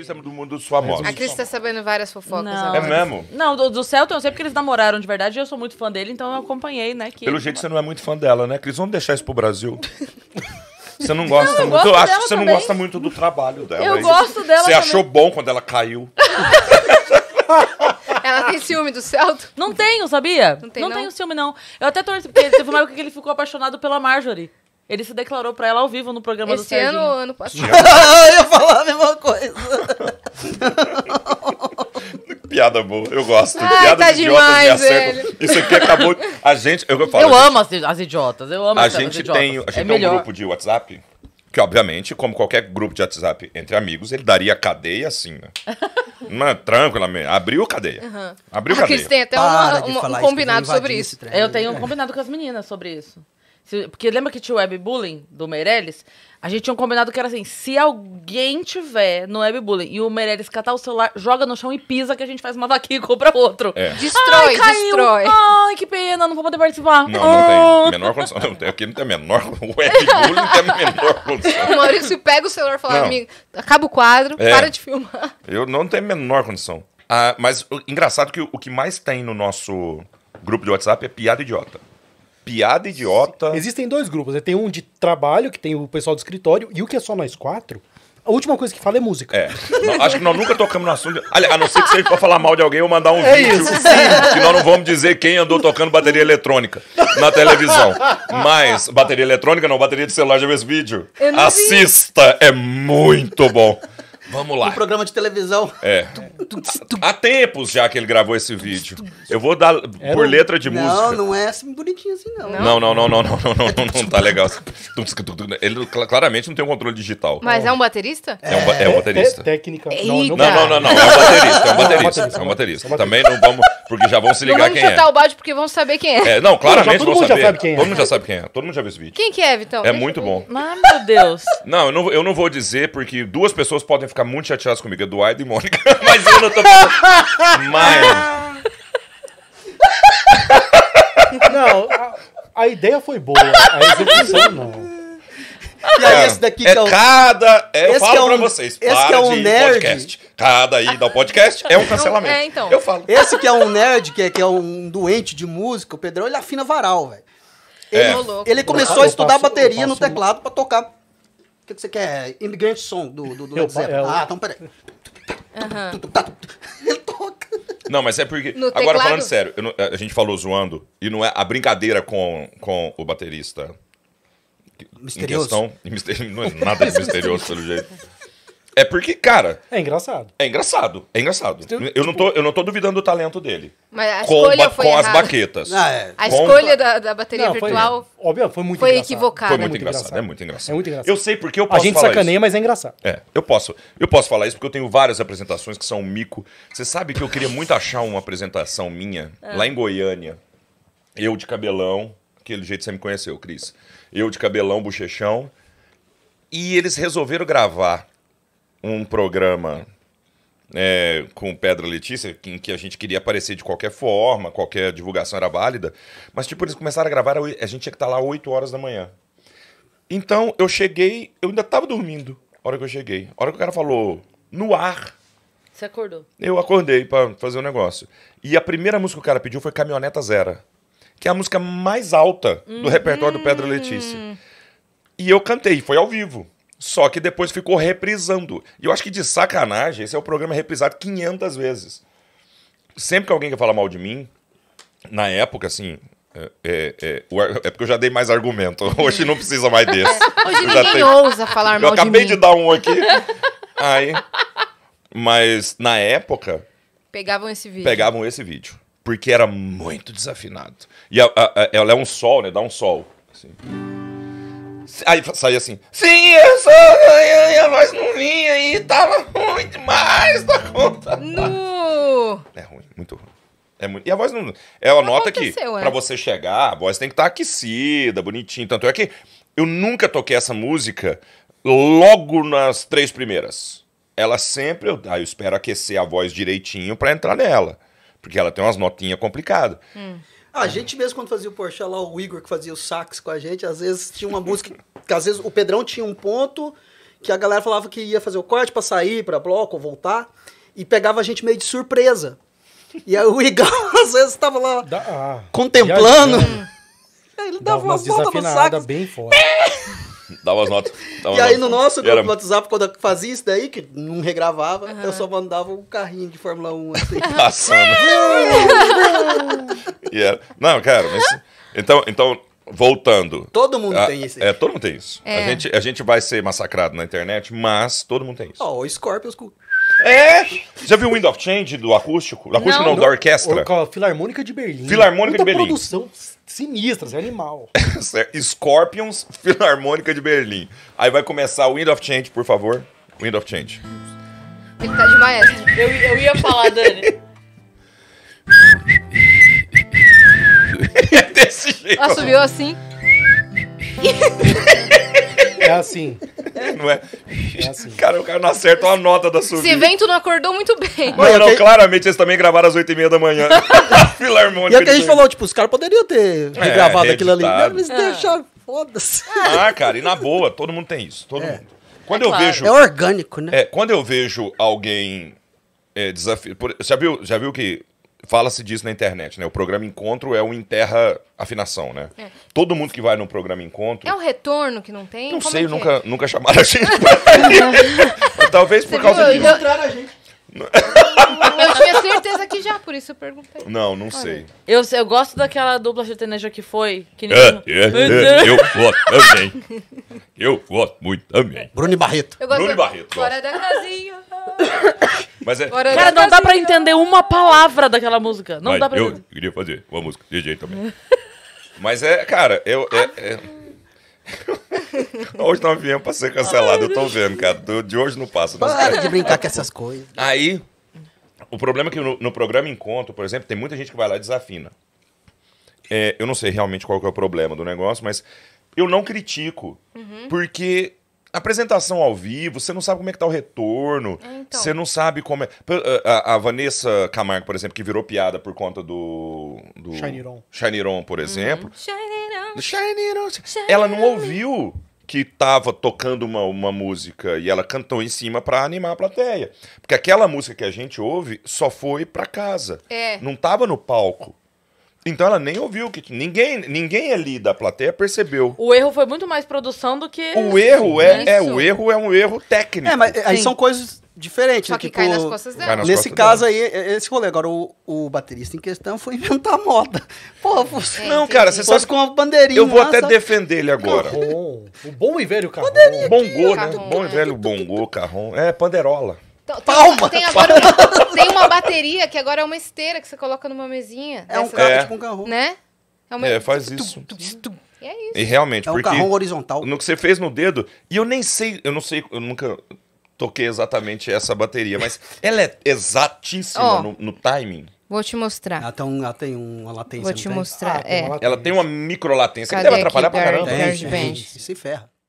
Cris é do mundo é dos famosos. A Cris tá sabendo várias fofocas. Não. É, é mesmo? Não, do, do Celton eu sei porque eles namoraram de verdade e eu sou muito fã dele, então eu acompanhei, né? Que Pelo jeito namora. você não é muito fã dela, né, Cris? Vamos deixar isso pro Brasil. Você não gosta não, eu muito. Eu acho que você também. não gosta muito do trabalho dela. Eu gosto dela. Você também. achou bom quando ela caiu. Ela tem ciúme do Celto? Não tenho, sabia? Não, tem, não, não. tenho ciúme, não. Eu até torci, porque teve uma época que ele ficou apaixonado pela Marjorie. Ele se declarou pra ela ao vivo no programa Esse do Serginho. Esse ano ou ano passado? É eu ia falar a mesma coisa. piada boa, eu gosto. Ai, Piadas tá idiotas demais, me Velho. Isso aqui acabou. A gente. Eu, falo, eu amo gente, as, as idiotas, eu amo a gente idiotas. tem, A é gente é tem melhor. um grupo de WhatsApp que, obviamente, como qualquer grupo de WhatsApp entre amigos, ele daria cadeia assim, né? Uma, tranquilamente. Abriu cadeia. Uhum. Abriu cadeia. Cris, tem até uma, uma, um combinado sobre isso. isso eu tenho um combinado com as meninas sobre isso. Porque lembra que tinha o webbullying do Meirelles? A gente tinha um combinado que era assim: se alguém tiver no webbullying e o Meirelles catar o celular, joga no chão e pisa que a gente faz uma vaquinha e compra outro. É. Destrói, Ai, caiu. destrói. Ai, que pena, não vou poder participar. Não, não tem ah. menor condição. Não, aqui não tem menor. O webbullying não tem menor condição. O Maurício pega o celular e fala: não. amigo, acaba o quadro, é. para de filmar. Eu não tenho menor condição. Ah, mas o, engraçado que o, o que mais tem no nosso grupo de WhatsApp é piada idiota piada idiota. Existem dois grupos, né? Tem um de trabalho, que tem o pessoal do escritório, e o que é só nós quatro, a última coisa que fala é música. É. Não, acho que nós nunca tocamos no assunto. Aliás, a não ser que seja pra falar mal de alguém ou mandar um é vídeo. Isso, sim. Que nós não vamos dizer quem andou tocando bateria eletrônica na televisão. Mas, bateria eletrônica não, bateria de celular já fez vídeo. Assista, vi. é muito bom. Vamos lá. Um programa de televisão. É. é. Há tempos já que ele gravou esse vídeo. Eu vou dar por letra de música. Não, não é assim bonitinho assim, não. Não, não, não, não, não, não, não, tá legal. Ele claramente não tem um controle digital. Mas é um baterista? É um, é um baterista. É técnica. Não, não, não, não, É um é baterista, é um baterista. É um baterista. Também não vamos. Porque já vão se ligar quem é. Vamos chutar o balde porque vão saber quem é. Não, claramente vão saber. Todo mundo já sabe quem é. Todo mundo já viu esse vídeo. Quem que é, Vitão? É muito bom. Ah, meu Deus. Não, eu não vou dizer porque duas pessoas podem ficar ficar muito chateadas comigo, Eduardo e Mônica. Mas eu não tô. Mas. Não, a, a ideia foi boa, a execução não. E aí, é, esse daqui é que é, o... cada. É, eu falo é um, pra vocês, esse que é um nerd. podcast. Cada aí dá podcast é um cancelamento. É, então. Eu falo. Esse que é um nerd, que é, que é um doente de música, o Pedrão, ele afina varal, velho. Ele, é. ele começou eu, eu a estudar passo, bateria no teclado pra para tocar que, que você quer? Imigrante som do, do, do Led Zeppelin. É ah, então peraí. Uhum. Ele toca. Não, mas é porque. No agora, teclado? falando sério, não, a gente falou zoando, e não é a brincadeira com, com o baterista. Misterioso. Em questão. Não é nada de misterioso, pelo jeito. É porque, cara. É engraçado. É engraçado. É engraçado. Então, eu, tipo... não, tô, tipo- eu não tô duvidando do talento dele. Mas a com, escolha foi com as baquetas. Ah, é. A com... escolha da, da bateria não, virtual. Foi, óbvio, foi muito Foi engraçado. equivocada. Foi muito, é muito engraçado. engraçado. É muito engraçado. É muito engraçado. Eu sei porque eu posso falar. A gente falar sacaneia, isso. mas é engraçado. É. Eu posso, eu posso falar isso porque eu tenho várias apresentações que são um mico. Você sabe que eu queria muito achar uma apresentação minha é. lá em Goiânia. Eu de cabelão. Aquele jeito que você me conheceu, Cris. Eu de cabelão, bochechão. E eles resolveram gravar um programa é, com Pedra Letícia, em que a gente queria aparecer de qualquer forma, qualquer divulgação era válida. Mas, tipo, eles começaram a gravar, a gente tinha que estar lá 8 horas da manhã. Então, eu cheguei, eu ainda estava dormindo a hora que eu cheguei. A hora que o cara falou, no ar. Você acordou? Eu acordei para fazer o um negócio. E a primeira música que o cara pediu foi Caminhoneta Zero, que é a música mais alta do repertório do Pedra Letícia. Hum. E eu cantei, foi ao vivo. Só que depois ficou reprisando. E eu acho que de sacanagem, esse é o programa reprisado 500 vezes. Sempre que alguém quer falar mal de mim, na época, assim, é, é, é, é, porque eu já dei mais argumento. Hoje não precisa mais desse. Hoje eu ninguém tenho... ousa falar eu mal Eu acabei de, dar um aqui. Aí, mas na época... Pegavam esse vídeo. Pegavam esse vídeo. Porque era muito desafinado. E a, a, a, ela é um sol, né? Dá um sol. Assim. Aí sai assim. Sim, eu sou a voz não vinha e tava ruim demais da conta. No. É ruim, muito ruim. É muito... E a voz não. Ela nota que é. para você chegar, a voz tem que estar tá aquecida, bonitinha. Tanto é que eu nunca toquei essa música logo nas três primeiras. Ela sempre. Eu, ah, eu espero aquecer a voz direitinho para entrar nela. Porque ela tem umas notinhas complicadas. Hum. A gente mesmo, quando fazia o Porsche, lá o Igor que fazia o sax com a gente, às vezes tinha uma música. que às vezes o Pedrão tinha um ponto que a galera falava que ia fazer o corte para sair, para bloco, ou voltar, e pegava a gente meio de surpresa. E aí o Igor às vezes, estava lá da, ah, contemplando. Aí, ele dava, dava uma, uma volta no saco. bem forte. Dava as notas. Dava e aí no nosso grupo era... WhatsApp, quando eu fazia isso daí, que não regravava, uhum. eu só mandava um carrinho de Fórmula 1 assim. Passando. e era... Não, cara, mas... Então, então voltando. Todo mundo a, ah, tem isso. É, todo mundo tem isso. É. A, gente, a gente vai ser massacrado na internet, mas todo mundo tem isso. Ó, oh, o Scorpius com é! Já viu o Wind of Change do acústico? Do acústico não, não, da orquestra. Filarmônica de Berlim. Filarmônica Muita de Berlim. produção sinistra, assim, é animal. Scorpions, Filarmônica de Berlim. Aí vai começar o Wind of Change, por favor. Wind of Change. Ele tá de maestro. Eu, eu ia falar, Dani. é desse jeito. Ela subiu assim. é assim. Não é? é assim. Cara, o cara não acerta uma nota da sua Se vem, não acordou muito bem. Mas, não, que... claramente eles também gravaram às 8h30 da manhã. Filarmônica. E é que a gente falou, tipo, os caras poderiam ter gravado é, aquilo ali. Eles ah. deixaram, foda-se. Ah, cara, e na boa, todo mundo tem isso. Todo é. mundo. Quando é eu claro. vejo. É orgânico, né? É, quando eu vejo alguém é, desafio. já, viu, já viu que Fala-se disso na internet, né? O programa Encontro é o enterra afinação, né? É. Todo mundo que vai no programa Encontro. É o retorno que não tem? Não Como sei, é nunca, é? nunca chamaram a gente pra Talvez por Você causa viu? disso. Encontraram a gente. eu tinha certeza que já, por isso eu perguntei. Não, não Olha. sei. Eu, eu gosto daquela dupla sertaneja que foi. Que é, é, é, eu gosto também. Eu gosto muito também. Bruno Barreto. Eu gosto Bruno Barreto. Fora da casinha. Mas é. Cara, não dá pra entender uma palavra daquela música. Não Mas dá pra eu entender. queria fazer uma música DJ também. Mas é, cara, eu. É, é... hoje nós viemos pra ser cancelado, eu tô vendo, cara. Do, de hoje não passa. Mas... Para de brincar com essas coisas. Aí, o problema é que no, no, programa Encontro, por exemplo, tem muita gente que vai lá e desafina. É, eu não sei realmente qual é o problema do negócio, mas eu não critico. Uhum. Porque apresentação ao vivo, você não sabe como é que tá o retorno, é, então. você não sabe como é. Eh, a, a, Vanessa Camargo, por exemplo, que virou piada por conta do. do Shiniron. Shiniron, por hum. exemplo. Uhum. Shiniron, Shiniron, Ela não ouviu que tava tocando uma, uma música e ela cantou em cima para animar a plateia. Porque aquela música que a gente ouve só foi para casa. É. Não tava no palco. Então ela nem ouviu que ninguém, ninguém ali da plateia percebeu. O erro foi muito mais produção do que O erro é, é o erro é um erro técnico. É, mas aí Sim. são coisas diferentes, Só né? que tipo, cai nas costas dela. Cai nas Nesse costas caso dela. aí, é, é esse rolê. Agora, o, o baterista em questão foi inventar moda. Pô, você... Não, cara, você sabe... com uma bandeirinha. Eu vou até sabe? defender ele agora. Carron. O bom e velho carrom. Bongô, né? Bom e velho bongô, carrom. É, panderola. Então, Palma! Tem, agora uma, tem uma bateria que agora é uma esteira que você coloca numa mesinha. É um carro, é. tipo um carro. Né? É, uma... é faz isso. Tum, tum, tum. E é isso. E realmente, é um carrão horizontal. No que você fez no dedo, e eu nem sei, eu não sei, eu nunca toquei exatamente essa bateria, mas ela é exatíssima oh, no, no, timing. Vou te mostrar. Ela tem, um, ela tem uma latência. Vou te mostrar. Ah, é. Ela tem uma micro latência Cadê que deve atrapalhar pra caramba. Tem, tem, se ferra.